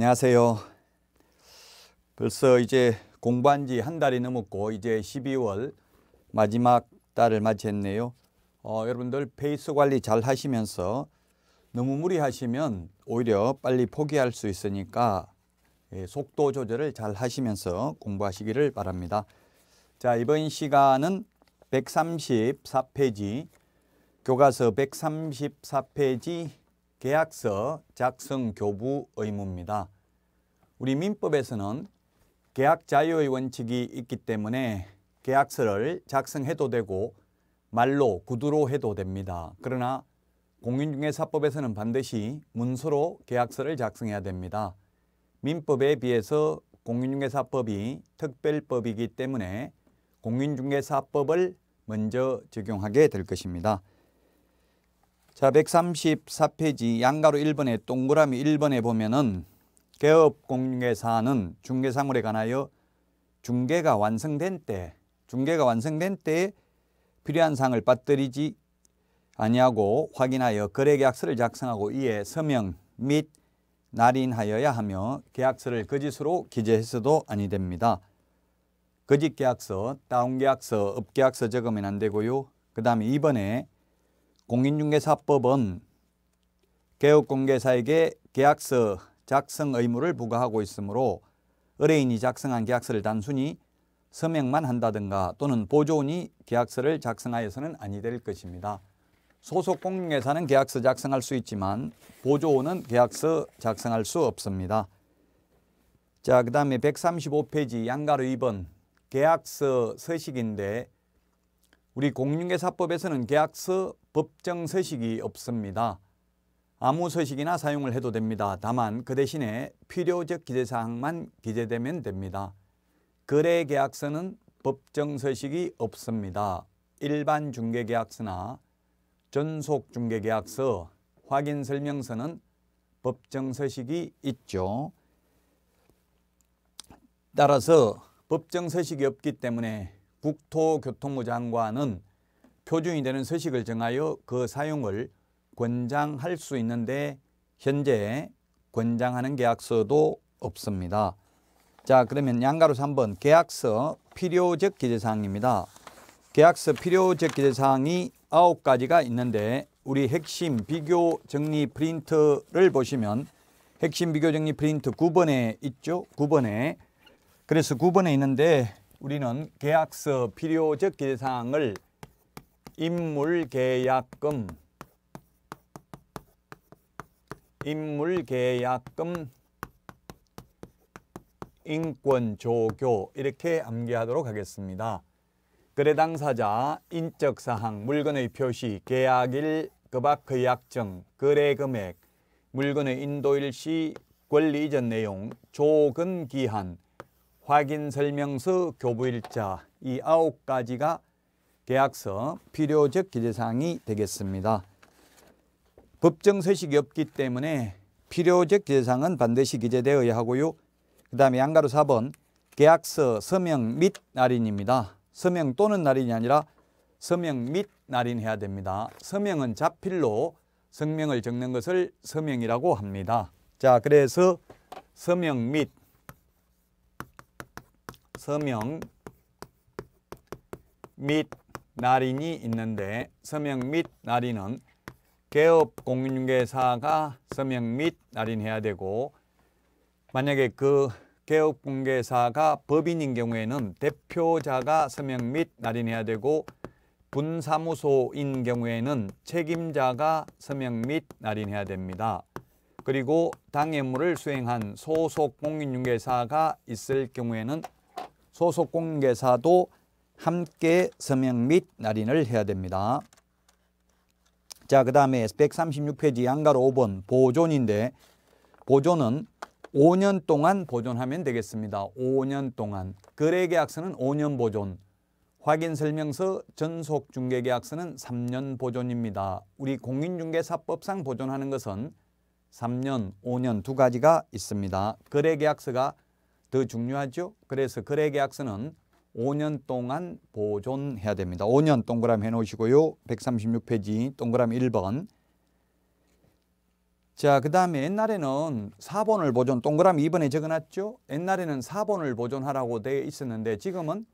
안녕하세요. 벌써 이제 공부한 지 한 달이 넘었고 이제 12월 마지막 달을 맞이했네요. 어, 여러분들 페이스 관리 잘 하시면서 너무 무리하시면 오히려 빨리 포기할 수 있으니까 예, 속도 조절을 잘 하시면서 공부하시기를 바랍니다. 자 이번 시간은 134페이지 교과서 134페이지 계약서 작성 교부 의무입니다. 우리 민법에서는 계약 자유의 원칙이 있기 때문에 계약서를 작성해도 되고 말로 구두로 해도 됩니다. 그러나 공인중개사법에서는 반드시 문서로 계약서를 작성해야 됩니다. 민법에 비해서 공인중개사법이 특별법이기 때문에 공인중개사법을 먼저 적용하게 될 것입니다. 자, 134페이지 양가로 1번에 동그라미 1번에 보면은 개업 공개사는 중개사물에 관하여 중개가 완성된 때 중개가 완성된 때 필요한 사항을 빠뜨리지 아니하고 확인하여 거래계약서를 작성하고 이에 서명 및 날인하여야 하며 계약서를 거짓으로 기재했어도 아니됩니다. 거짓 계약서, 다운 계약서, 업 계약서 적으면 안 되고요. 그 다음에 이번에 공인중개사법은 개업공개사에게 계약서 작성 의무를 부과하고 있으므로 의뢰인이 작성한 계약서를 단순히 서명만 한다든가 또는 보조원이 계약서를 작성하여서는 아니 될 것입니다. 소속 공인중개사는 계약서 작성할 수 있지만 보조원은 계약서 작성할 수 없습니다. 자, 그 다음에 135페이지 양가로 2번 계약서 서식인데 우리 공인중개사법에서는 계약서 법정 서식이 없습니다. 아무 서식이나 사용을 해도 됩니다. 다만 그 대신에 필요적 기재사항만 기재되면 됩니다. 거래계약서는 법정 서식이 없습니다. 일반 중개계약서나 전속중개계약서, 확인설명서는 법정 서식이 있죠. 따라서 법정 서식이 없기 때문에 국토교통부 장관은 표준이 되는 서식을 정하여 그 사용을 권장할 수 있는데 현재 권장하는 계약서도 없습니다. 자 그러면 양가로 3번 계약서 필요적 기재사항입니다. 계약서 필요적 기재사항이 9가지가 있는데 우리 핵심 비교 정리 프린트를 보시면 핵심 비교 정리 프린트 9번에 있죠. 9번에 그래서 9번에 있는데 우리는 계약서 필요적 기재사항을 인물계약금 인물계약금 인권조교 이렇게 암기하도록 하겠습니다. 거래 당사자, 인적사항, 물건의 표시, 계약일, 그밖의 약정, 거래 금액, 물건의 인도일시, 권리 이전 내용, 조금 기한, 확인 설명서, 교부 일자 이 아홉 가지가 계약서 필요적 기재사항이 되겠습니다. 법정 서식이 없기 때문에 필요적 기재사항은 반드시 기재되어야 하고요. 그 다음에 양가로 4번 계약서 서명 및 날인입니다. 서명 또는 날인이 아니라 서명 및 날인해야 됩니다. 서명은 자필로 성명을 적는 것을 서명이라고 합니다. 자, 그래서 서명 및 서명 및 날인이 있는데 서명 및 날인은 개업 공인중개사가 서명 및 날인해야 되고 만약에 그 개업 공개사가 법인인 경우에는 대표자가 서명 및 날인해야 되고 분사무소인 경우에는 책임자가 서명 및 날인해야 됩니다. 그리고 당해물을 수행한 소속 공인중개사가 있을 경우에는 소속 공개사도 함께 서명 및 날인을 해야 됩니다. 자, 그 다음에 136페이지 양가로 5번 보존인데 보존은 5년 동안 보존하면 되겠습니다. 5년 동안. 거래계약서는 5년 보존. 확인설명서 전속중개계약서는 3년 보존입니다. 우리 공인중개사법상 보존하는 것은 3년, 5년 두 가지가 있습니다. 거래계약서가 더 중요하죠. 그래서 거래계약서는 5년 동안 보존해야 됩니다. 5년 동그라미 해놓으시고요. 136페이지 동그라미 1번 자, 그 다음에 옛날에는 4번을 보존, 동그라미 2번에 적어놨죠? 옛날에는 4번을 보존하라고 되어 있었는데 지금은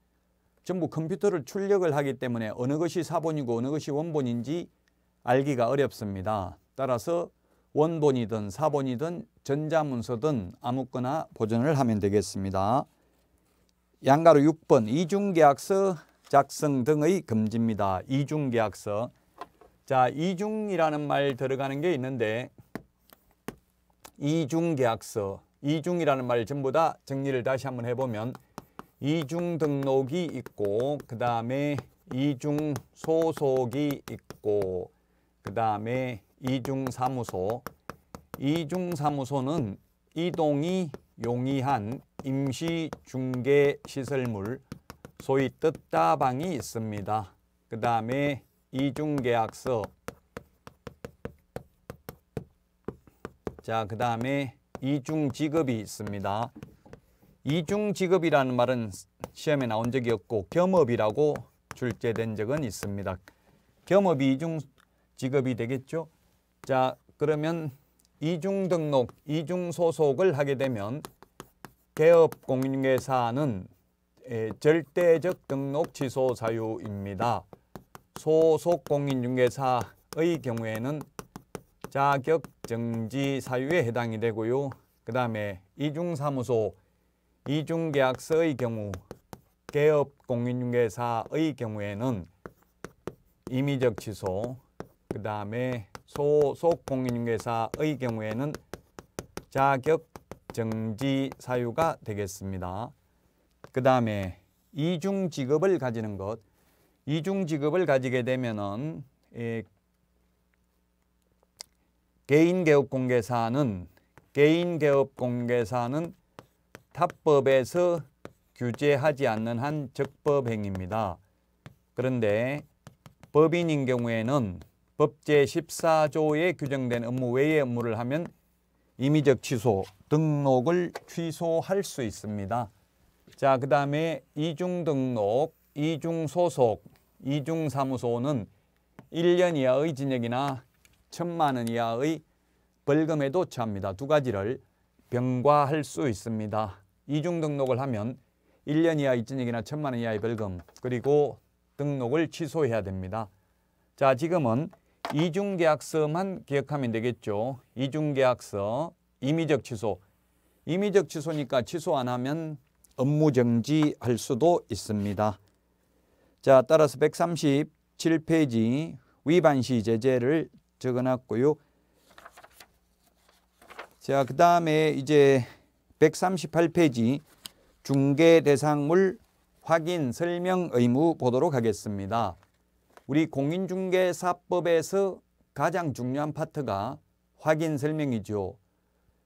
전부 컴퓨터를 출력을 하기 때문에 어느 것이 4번이고 어느 것이 원본인지 알기가 어렵습니다. 따라서 원본이든 사본이든 전자문서든 아무거나 보존을 하면 되겠습니다. 양가로 6번 이중계약서 작성 등의 금지입니다. 이중계약서 자 이중이라는 말 들어가는 게 있는데 이중계약서 이중이라는 말 전부 다 정리를 다시 한번 해보면 이중 등록이 있고 그 다음에 이중 소속이 있고 그 다음에 이중사무소 이중사무소는 이동이 용이한 임시중개시설물 소위 뜻다방이 있습니다. 그 다음에 이중계약서 자, 그 다음에 이중지급이 있습니다. 이중지급이라는 말은 시험에 나온 적이 없고 겸업이라고 출제된 적은 있습니다. 겸업이 이중지급이 되겠죠? 자, 그러면 이중 등록, 이중 소속을 하게 되면 개업 공인회사는 절대적 등록 취소 사유입니다. 소속 공인중개사의 경우에는 자격 정지 사유에 해당이 되고요. 그 다음에 이중사무소, 이중계약서의 경우 개업 공인중개사의 경우에는 임의적 취소, 그 다음에 소속 공인중개사의 경우에는 자격 정지 사유가 되겠습니다. 그 다음에 이중 직업을 가지는 것 이중 직업을 가지게 되면은 예, 개인 개업 공개사는 개인 개업 공개사는 탑법에서 규제하지 않는 한 적법 행위입니다. 그런데 법인인 경우에는 법제 14조에 규정된 업무 외의 업무를 하면 임의적 취소, 등록을 취소할 수 있습니다. 자, 그 다음에 이중등록, 이중소속, 이중사무소는 1년 이하의 징역이나 천만 원 이하의 벌금에도 처합니다. 두 가지를 병과할 수 있습니다. 이중등록을 하면 1년 이하의 징역이나 천만 원 이하의 벌금 그리고 등록을 취소해야 됩니다. 자 지금은 이중계약서만 기억하면 되겠죠. 이중계약서, 임의적 취소. 임의적 취소니까 취소 안 하면 업무정지 할 수도 있습니다. 자, 따라서 137페이지 위반 시 제재를 적어놨고요. 자, 그 다음에 이제 138페이지 중개 대상물 확인 설명 의무 보도록 하겠습니다. 우리 공인중개사법에서 가장 중요한 파트가 확인 설명이죠.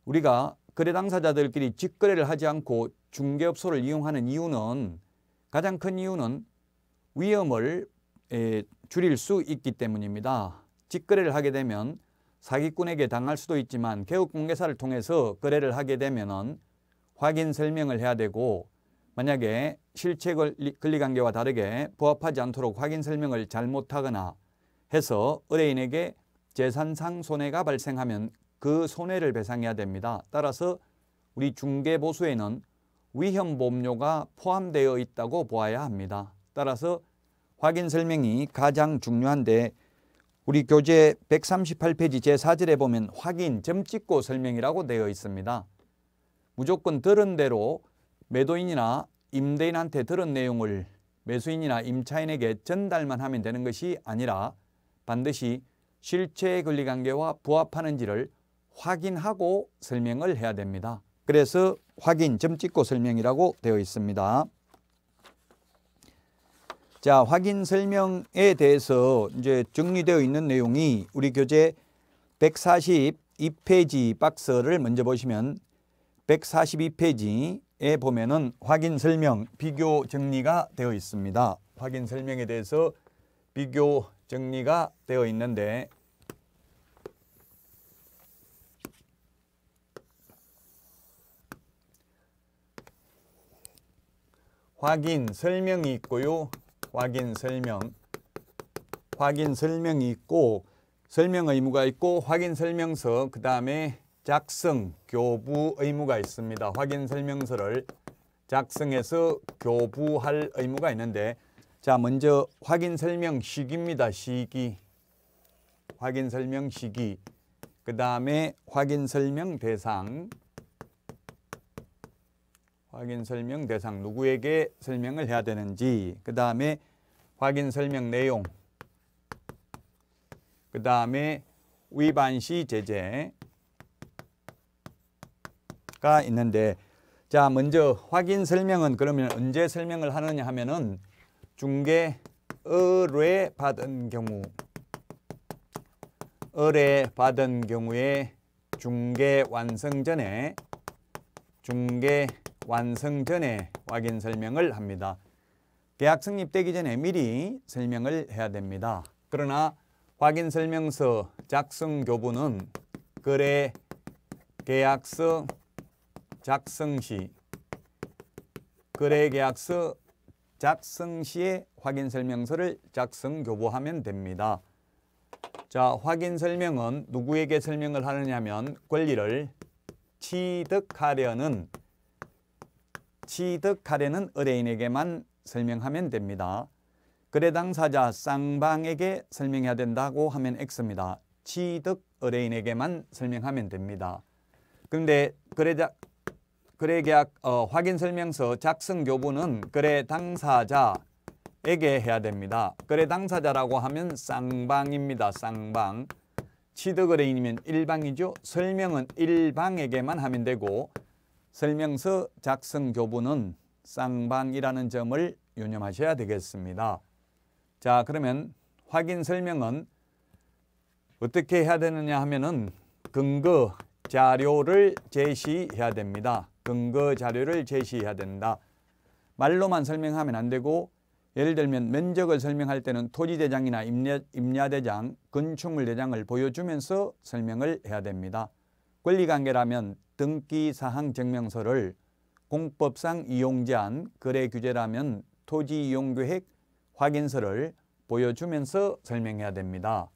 우리가 거래 당사자들끼리 직거래를 하지 않고 중개업소를 이용하는 이유는 가장 큰 이유는 위험을 줄일 수 있기 때문입니다. 직거래를 하게 되면 사기꾼에게 당할 수도 있지만 개업공개사를 통해서 거래를 하게 되면 확인 설명을 해야 되고 만약에 실체 권리관계와 다르게 부합하지 않도록 확인 설명을 잘못하거나 해서 의뢰인에게 재산상 손해가 발생하면 그 손해를 배상해야 됩니다. 따라서 우리 중개보수에는 위험보험료가 포함되어 있다고 보아야 합니다. 따라서 확인 설명이 가장 중요한데 우리 교재 138페이지 제4절에 보면 확인 점 찍고 설명이라고 되어 있습니다. 무조건 들은 대로 매도인이나 임대인한테 들은 내용을 매수인이나 임차인에게 전달만 하면 되는 것이 아니라 반드시 실체 의 권리관계와 부합하는지를 확인하고 설명을 해야 됩니다. 그래서 확인, 점 찍고 설명이라고 되어 있습니다. 자, 확인 설명에 대해서 이제 정리되어 있는 내용이 우리 교재 142페이지 박스를 먼저 보시면 142페이지 에 보면은 확인 설명, 비교 정리가 되어 있습니다. 확인 설명에 대해서 비교 정리가 되어 있는데 확인 설명이 있고요. 확인 설명. 확인 설명이 있고 설명 의무가 있고 확인 설명서 그다음에 작성, 교부 의무가 있습니다. 확인 설명서를 작성해서 교부할 의무가 있는데 자 먼저 확인 설명 시기입니다. 시기 확인 설명 시기 그 다음에 확인 설명 대상 확인 설명 대상 누구에게 설명을 해야 되는지 그 다음에 확인 설명 내용 그 다음에 위반 시 제재 가 있는데 자 먼저 확인 설명은 그러면 언제 설명을 하느냐 하면은 중개 의뢰 받은 경우 의뢰 받은 경우에 중개 완성 전에 중개 완성 전에 확인 설명을 합니다. 계약 성립되기 전에 미리 설명을 해야 됩니다. 그러나 확인 설명서 작성 교부는 거래 계약서 작성 시 거래계약서 작성 시의 확인설명서를 작성 교부하면 됩니다. 자, 확인설명은 누구에게 설명을 하느냐면 권리를 취득하려는 취득하려는 의뢰인에게만 설명하면 됩니다. 거래 당사자 쌍방에게 설명해야 된다고 하면 X입니다. 취득 의뢰인에게만 설명하면 됩니다. 그런데 거래자, 거래계약 어, 확인설명서 작성 교부는 거래 당사자에게 해야 됩니다. 거래 당사자라고 하면 쌍방입니다. 쌍방. 취득거래인이면 일방이죠. 설명은 일방에게만 하면 되고 설명서 작성 교부는 쌍방이라는 점을 유념하셔야 되겠습니다. 자 그러면 확인 설명은 어떻게 해야 되느냐 하면은 근거 자료를 제시해야 됩니다. 근거 자료를 제시해야 된다. 말로만 설명하면 안 되고 예를 들면 면적을 설명할 때는 토지대장이나 임야, 대장 건축물대장을 보여주면서 설명을 해야 됩니다. 권리관계라면 등기사항 증명서를 공법상 이용제한, 거래규제라면 토지이용계획 확인서를 보여주면서 설명해야 됩니다.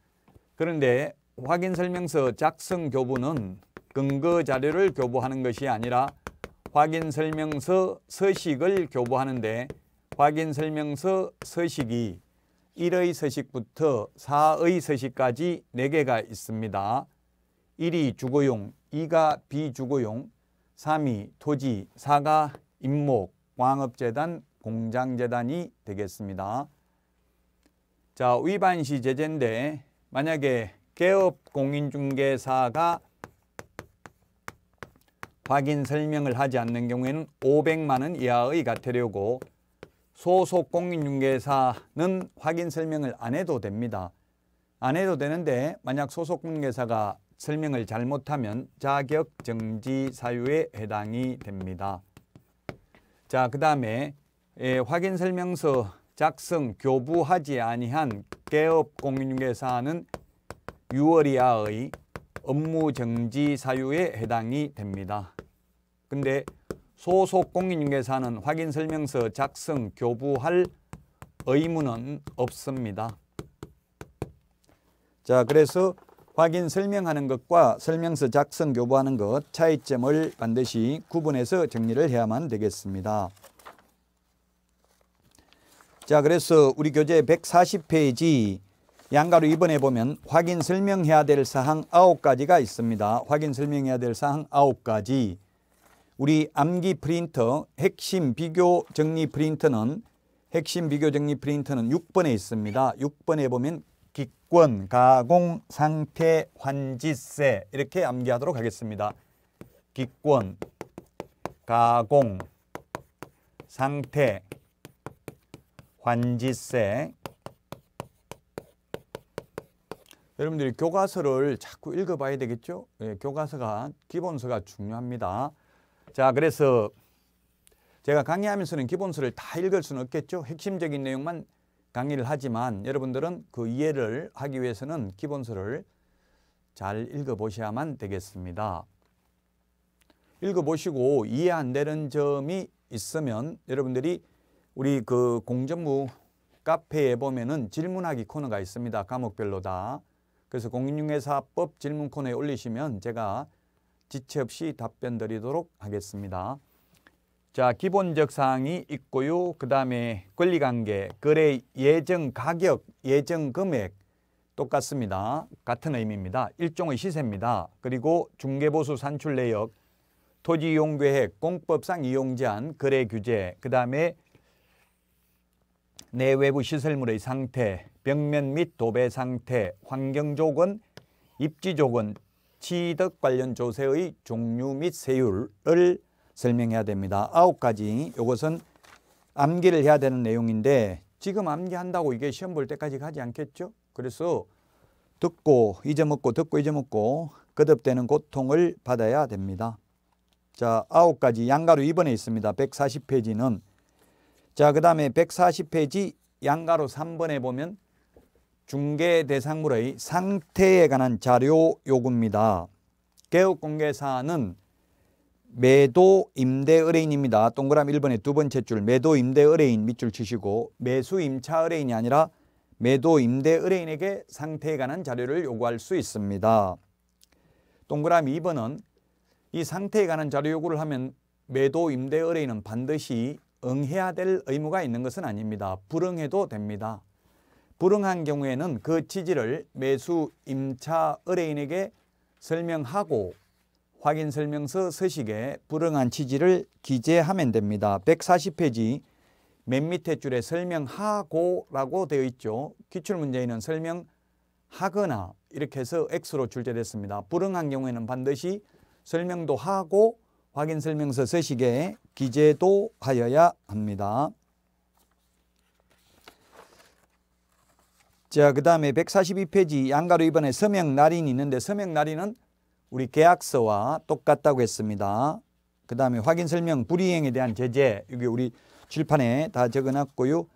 그런데 확인설명서 작성 교부는 근거 자료를 교부하는 것이 아니라 확인설명서 서식을 교부하는데 확인설명서 서식이 1의 서식부터 4의 서식까지 4개가 있습니다. 1이 주거용, 2가 비주거용, 3이 토지, 4가 임목, 광업재단, 공장재단이 되겠습니다. 자, 위반시 제재인데 만약에 개업공인중개사가 확인 설명을 하지 않는 경우에는 500만 원 이하의 과태료고 소속 공인중개사는 확인 설명을 안 해도 됩니다. 안 해도 되는데 만약 소속 공인중개사가 설명을 잘못하면 자격 정지 사유에 해당이 됩니다. 자, 그 다음에 예, 확인 설명서 작성 교부하지 아니한 개업 공인중개사는 6월 이하의 업무 정지 사유에 해당이 됩니다. 근데 소속 공인중개사는 확인설명서 작성, 교부할 의무는 없습니다. 자, 그래서 확인 설명하는 것과 설명서 작성 교부하는 것 차이점을 반드시 구분해서 정리를 해야만 되겠습니다. 자, 그래서 우리 교재 140페이지 양가로 이번에 보면 확인 설명해야 될 사항 9가지가 있습니다. 확인 설명해야 될 사항 9가지. 우리 암기 프린터 핵심 비교 정리 프린터는 핵심 비교 정리 프린터는 6번에 있습니다. 6번에 보면 기권, 가공, 상태, 환지세 이렇게 암기하도록 하겠습니다. 기권, 가공, 상태, 환지세 여러분들이 교과서를 자꾸 읽어봐야 되겠죠? 예, 교과서가 기본서가 중요합니다. 자, 그래서 제가 강의하면서는 기본서를 다 읽을 수는 없겠죠. 핵심적인 내용만 강의를 하지만 여러분들은 그 이해를 하기 위해서는 기본서를 잘 읽어보셔야만 되겠습니다. 읽어보시고 이해 안 되는 점이 있으면 여러분들이 우리 그 공전무 카페에 보면은 질문하기 코너가 있습니다. 과목별로 다. 그래서 공인중개사법 질문 코너에 올리시면 제가 지체 없이 답변 드리도록 하겠습니다. 자, 기본적 사항이 있고요. 그 다음에 권리관계, 거래 예정 가격, 예정 금액 똑같습니다. 같은 의미입니다. 일종의 시세입니다. 그리고 중개보수 산출 내역, 토지 이용 계획, 공법상 이용 제한, 거래 규제, 그 다음에 내외부 시설물의 상태, 벽면 및 도배 상태, 환경조건, 입지조건, 취득 관련 조세의 종류 및 세율을 설명해야 됩니다. 아홉 가지 이것은 암기를 해야 되는 내용인데 지금 암기한다고 이게 시험 볼 때까지 가지 않겠죠? 그래서 듣고 잊어먹고 듣고 잊어먹고 거듭되는 고통을 받아야 됩니다. 자 아홉 가지 양가로 2번에 있습니다. 140페이지는 자그 다음에 140페이지 양가로 3번에 보면 중개 대상물의 상태에 관한 자료 요구입니다. 개업공개 사안은 매도 임대 의뢰인입니다. 동그라미 1번의 두 번째 줄 매도 임대 의뢰인 밑줄 치시고 매수 임차 의뢰인이 아니라 매도 임대 의뢰인에게 상태에 관한 자료를 요구할 수 있습니다. 동그라미 2번은 이 상태에 관한 자료 요구를 하면 매도 임대 의뢰인은 반드시 응해야 될 의무가 있는 것은 아닙니다. 불응해도 됩니다. 불응한 경우에는 그취지를 매수 임차 의뢰인에게 설명하고 확인 설명서 서식에 불응한 취지를 기재하면 됩니다. 140페이지 맨 밑에 줄에 설명하고라고 되어 있죠. 기출문제에는 설명하거나 이렇게 해서 X로 출제됐습니다. 불응한 경우에는 반드시 설명도 하고 확인 설명서 서식에 기재도 하여야 합니다. 자, 그 다음에 142페이지 양가로 이번에 서명 날인이 있는데 서명 날인은 우리 계약서와 똑같다고 했습니다. 그 다음에 확인 설명 불이행에 대한 제재 여기 우리 칠판에 다 적어놨고요.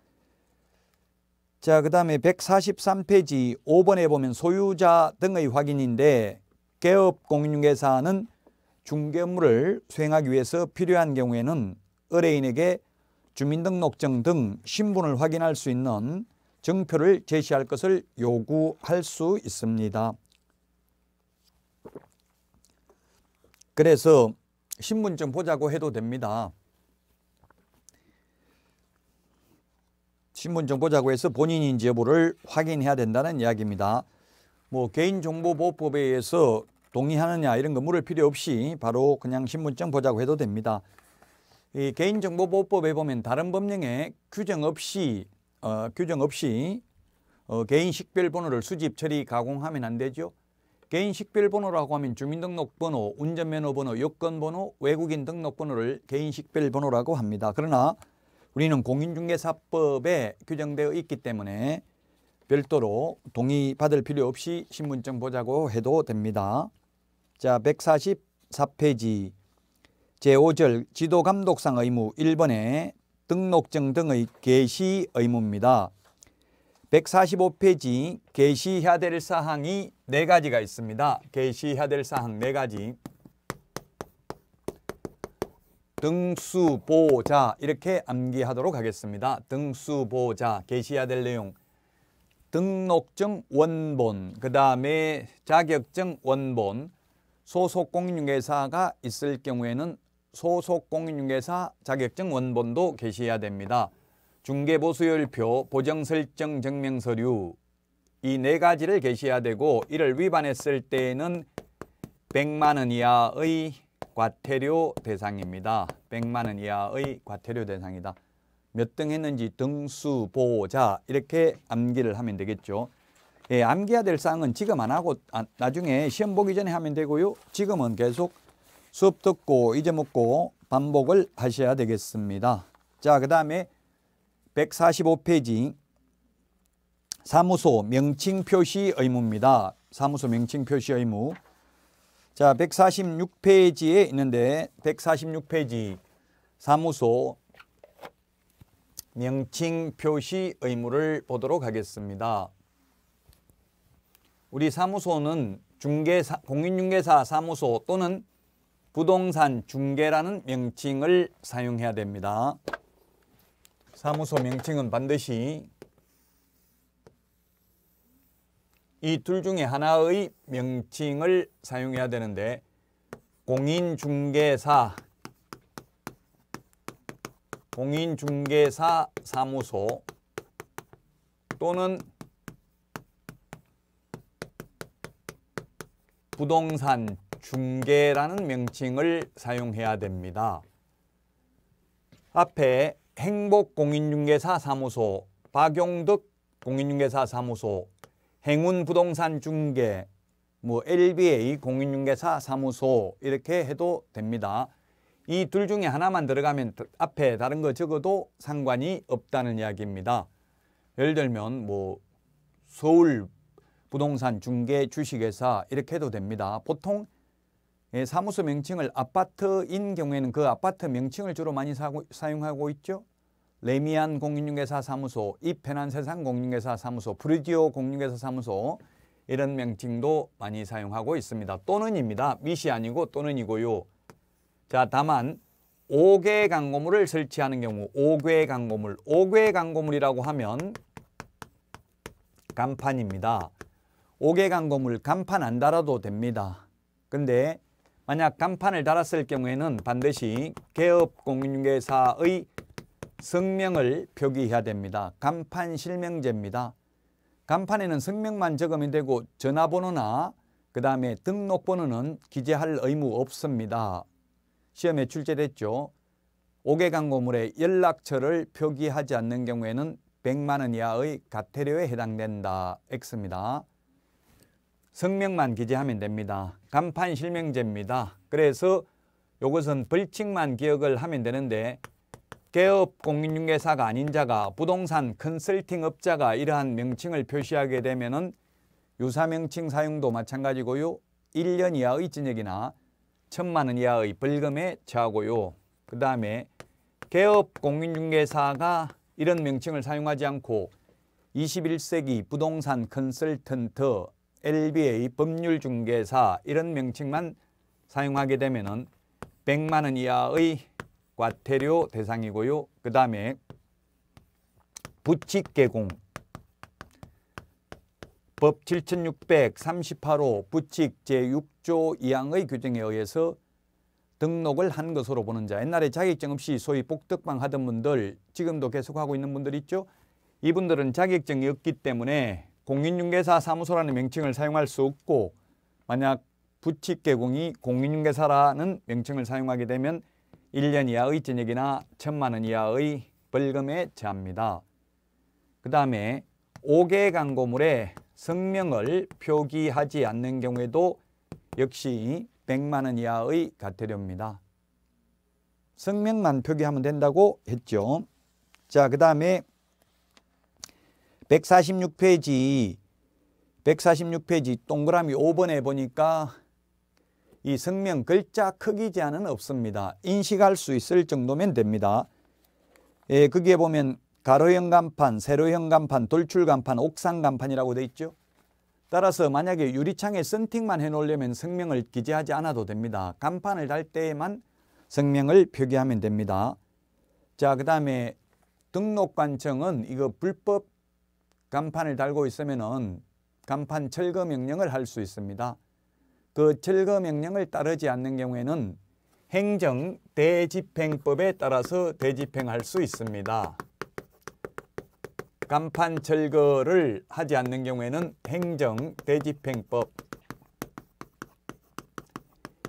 자, 그 다음에 143페이지 5번에 보면 소유자 등의 확인인데 개업 공인중개사는 중개 업무를 수행하기 위해서 필요한 경우에는 의뢰인에게 주민등록증 등 신분을 확인할 수 있는 증표를 제시할 것을 요구할 수 있습니다. 그래서 신분증 보자고 해도 됩니다. 신분증 보자고 해서 본인인지 여부를 확인해야 된다는 이야기입니다. 뭐 개인정보보호법에 의해서 동의하느냐 이런 거 물을 필요 없이 바로 그냥 신분증 보자고 해도 됩니다. 이 개인정보보호법에 보면 다른 법령에 규정 없이 어, 규정 없이 어, 개인 식별번호를 수집, 처리, 가공하면 안 되죠. 개인 식별번호라고 하면 주민등록번호, 운전면허번호, 여권번호 외국인 등록번호를 개인 식별번호라고 합니다. 그러나 우리는 공인중개사법에 규정되어 있기 때문에 별도로 동의받을 필요 없이 신분증 보자고 해도 됩니다. 자, 144페이지 제5절 지도감독상 의무 1번에 등록증 등의 개시 의무입니다. 145페이지 게시해야 될 사항이 네가지가 있습니다. 게시해야 될 사항 네가지 등수보자 이렇게 암기하도록 하겠습니다. 등수보자 게시해야 될 내용 등록증 원본 그 다음에 자격증 원본 소속공인중사가 있을 경우에는 소속 공인중개사 자격증 원본도 게시해야 됩니다. 중개보 수율표, 보정 설정 증명서류 이 네 가지를 게시해야 되고 이를 위반했을 때에는 100만 원 이하의 과태료 대상입니다. 100만 원 이하의 과태료 대상이다. 몇 등 했는지 등수 보호자 이렇게 암기를 하면 되겠죠. 예, 암기해야 될 사항은 지금 안 하고 아, 나중에 시험 보기 전에 하면 되고요. 지금은 계속 수업 듣고 잊어먹고 반복을 하셔야 되겠습니다. 자, 그 다음에 145페이지 사무소 명칭 표시 의무입니다. 사무소 명칭 표시 의무. 자, 146페이지에 있는데 146페이지 사무소 명칭 표시 의무를 보도록 하겠습니다. 우리 사무소는 중개사, 공인중개사 사무소 또는 부동산 중개라는 명칭을 사용해야 됩니다. 사무소 명칭은 반드시 이 둘 중에 하나의 명칭을 사용해야 되는데 공인중개사 공인중개사 사무소 또는 부동산 중계라는 명칭을 사용해야 됩니다. 앞에 행복공인중개사 사무소, 박용득 공인중개사 사무소, 행운부동산중개, 뭐 LBA 공인중개사 사무소 이렇게 해도 됩니다. 이 둘 중에 하나만 들어가면 앞에 다른 거 적어도 상관이 없다는 이야기입니다. 예를 들면 뭐 서울 부동산 중개 주식회사 이렇게 해도 됩니다. 보통 예, 사무소 명칭을 아파트인 경우에는 그 아파트 명칭을 주로 많이 사고, 사용하고 있죠. 레미안 공인중개사 사무소, 이편한 세상 공인중개사 사무소, 브리디오 공인중개사 사무소 이런 명칭도 많이 사용하고 있습니다. 또는입니다. 미시 아니고 또는이고요. 자, 다만 5개 광고물을 설치하는 경우 5개 광고물, 5개 광고물이라고 하면 간판입니다. 5개 광고물 간판 안 달아도 됩니다. 근데 만약 간판을 달았을 경우에는 반드시 개업공인중개사의 성명을 표기해야 됩니다. 간판 실명제입니다. 간판에는 성명만 적으면 되고 전화번호나 그 다음에 등록번호는 기재할 의무 없습니다. 시험에 출제됐죠. 5개 광고물에 연락처를 표기하지 않는 경우에는 100만원 이하의 과태료에 해당된다. X입니다. 성명만 기재하면 됩니다. 간판 실명제입니다. 그래서 이것은 벌칙만 기억을 하면 되는데 개업 공인중개사가 아닌 자가 부동산 컨설팅 업자가 이러한 명칭을 표시하게 되면 은 유사명칭 사용도 마찬가지고요. 1년 이하의 징역이나 1 천만 원 이하의 벌금에 처하고요. 그 다음에 개업 공인중개사가 이런 명칭을 사용하지 않고 21세기 부동산 컨설턴트 LBA 법률 중개사 이런 명칭만 사용하게 되면 100만 원 이하의 과태료 대상이고요. 그다음에 부칙 개공 법 7638호 부칙 제6조 2항의 규정에 의해서 등록을 한 것으로 보는 자 옛날에 자격증 없이 소위 복덕방 하던 분들 지금도 계속하고 있는 분들 있죠 이분들은 자격증이 없기 때문에 공인중개사 사무소라는 명칭을 사용할 수 없고 만약 부칙 개공이 공인중개사라는 명칭을 사용하게 되면 1년 이하의 징역이나 1천만 원 이하의 벌금에 처합니다. 그 다음에 5개 광고물에 성명을 표기하지 않는 경우에도 역시 100만 원 이하의 과태료입니다. 성명만 표기하면 된다고 했죠. 자, 그 다음에 146페이지 146페이지 동그라미 5번에 보니까 이 성명 글자 크기 제한은 없습니다. 인식할 수 있을 정도면 됩니다. 예, 거기에 보면 가로형 간판, 세로형 간판, 돌출 간판, 옥상 간판이라고 되어 있죠. 따라서 만약에 유리창에 선팅만 해놓으려면 성명을 기재하지 않아도 됩니다. 간판을 달 때에만 성명을 표기하면 됩니다. 자, 그 다음에 등록관청은 이거 불법 간판을 달고 있으면 간판 철거 명령을 할 수 있습니다. 그 철거 명령을 따르지 않는 경우에는 행정 대집행법에 따라서 대집행할 수 있습니다. 간판 철거를 하지 않는 경우에는 행정 대집행법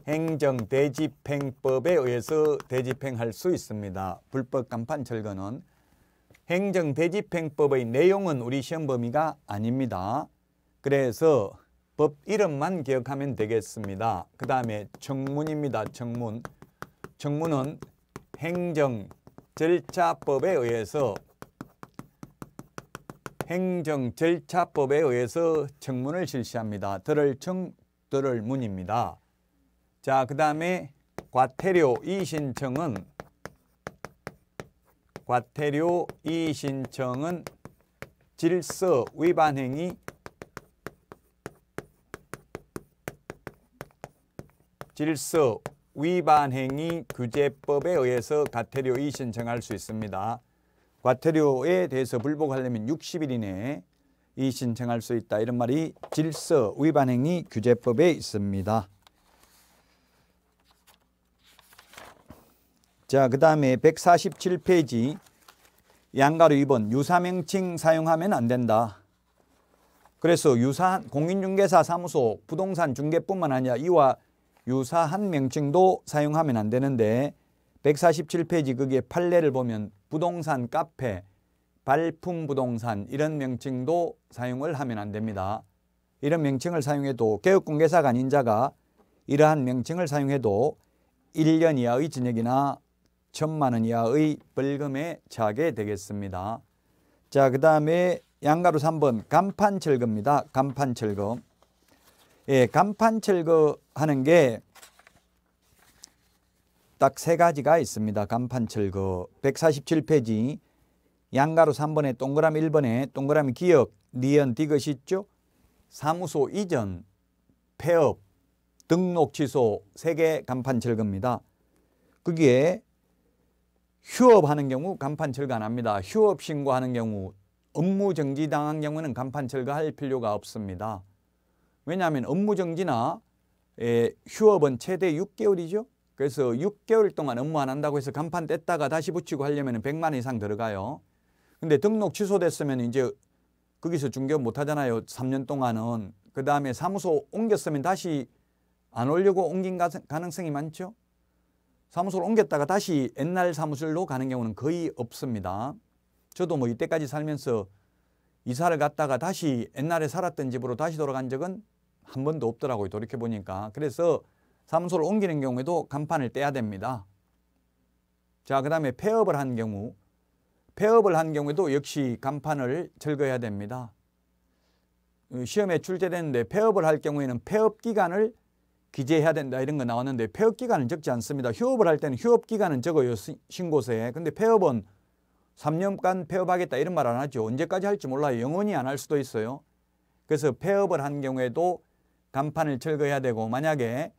행정 대집행법에 의해서 대집행할 수 있습니다. 불법 간판 철거는 행정대집행법의 내용은 우리 시험 범위가 아닙니다. 그래서 법 이름만 기억하면 되겠습니다. 그 다음에 청문입니다청문청문은 행정 절차법에 의해서 행정 절차법에 의해서 청문을 실시합니다. 들을 청, 들을 문입니다. 자, 그 다음에 과태료 이신청은 과태료 이 신청은 질서 위반 행위 질서 위반 행위 규제법에 의해서 과태료 이 신청할 수 있습니다. 과태료에 대해서 불복하려면 60일 이내에 이 신청할 수 있다. 이런 말이 질서 위반 행위 규제법에 있습니다. 자, 그 다음에 147페이지 양가로 2번 유사명칭 사용하면 안 된다. 그래서 유사 한 공인중개사 사무소 부동산 중개뿐만 아니라 이와 유사한 명칭도 사용하면 안 되는데 147페이지 거기에 판례를 보면 부동산 카페, 발품 부동산 이런 명칭도 사용을 하면 안 됩니다. 이런 명칭을 사용해도 개업공개사가 아닌 자가 이러한 명칭을 사용해도 1년 이하의 징역이나 천만 원 이하의 벌금에 처하게 되겠습니다. 자, 그 다음에 양가로 3번 간판 철거입니다. 간판 철거. 예, 간판 철거하는 게세 가지가 있습니다. 간판 철거 147페이지 양가로 3번에 동그라미 1번에 동그라미 기억, 니은, 디귿 있죠. 사무소 이전, 폐업, 등록 취소 세 개 간판 철거입니다. 거기에 휴업하는 경우 간판 철거합니다. 휴업 신고하는 경우 업무 정지당한 경우는 간판 철거할 필요가 없습니다. 왜냐하면 업무 정지나 예, 휴업은 최대 6개월이죠. 그래서 6개월 동안 업무 안 한다고 해서 간판 뗐다가 다시 붙이고 하려면 100만 이상 들어가요. 근데 등록 취소됐으면 이제 거기서 중개 업못 하잖아요. 3년 동안은. 그 다음에 사무소 옮겼으면 다시 안 오려고 옮긴 가능성이 많죠. 사무소를 옮겼다가 다시 옛날 사무실로 가는 경우는 거의 없습니다. 저도 뭐 이때까지 살면서 이사를 갔다가 다시 옛날에 살았던 집으로 다시 돌아간 적은 한 번도 없더라고요. 돌이켜보니까. 그래서 사무소를 옮기는 경우에도 간판을 떼야 됩니다. 자, 그 다음에 폐업을 한 경우 폐업을 한 경우에도 역시 간판을 철거해야 됩니다. 시험에 출제되는데 폐업을 할 경우에는 폐업 기간을 기재해야 된다 이런 거 나왔는데 폐업 기간은 적지 않습니다. 휴업을 할 때는 휴업 기간은 적어요. 신고서에. 근데 폐업은 3년간 폐업하겠다 이런 말 안 하죠. 언제까지 할지 몰라요. 영원히 안 할 수도 있어요. 그래서 폐업을 한 경우에도 간판을 철거해야 되고 만약에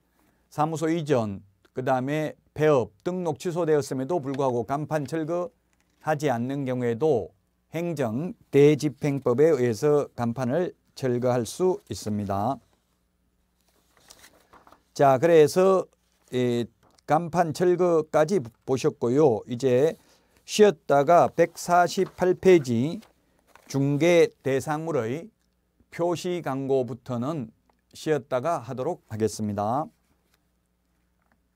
사무소 이전 그 다음에 폐업 등록 취소되었음에도 불구하고 간판 철거하지 않는 경우에도 행정 대집행법에 의해서 간판을 철거할 수 있습니다. 자, 그래서 이 간판 철거까지 보셨고요. 이제 쉬었다가 148페이지 중개 대상물의 표시 광고부터는 쉬었다가 하도록 하겠습니다.